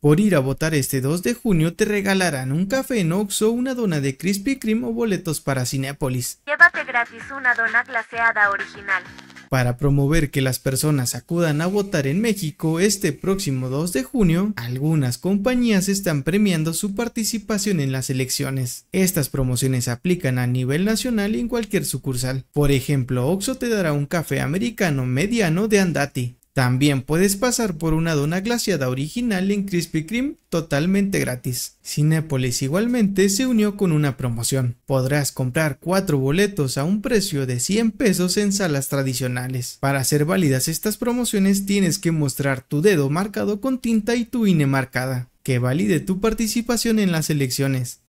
Por ir a votar este 2 de junio te regalarán un café en Oxxo, una dona de Krispy Kreme o boletos para Cinepolis. Llévate gratis una dona glaseada original. Para promover que las personas acudan a votar en México este próximo 2 de junio, algunas compañías están premiando su participación en las elecciones. Estas promociones aplican a nivel nacional y en cualquier sucursal. Por ejemplo, Oxxo te dará un café americano mediano de Andati, también puedes pasar por una dona glaciada original en Krispy Kreme totalmente gratis. Cinepolis igualmente se unió con una promoción. Podrás comprar 4 boletos a un precio de 100 pesos en salas tradicionales. Para ser válidas estas promociones tienes que mostrar tu dedo marcado con tinta y tu INE marcada, que valide tu participación en las elecciones.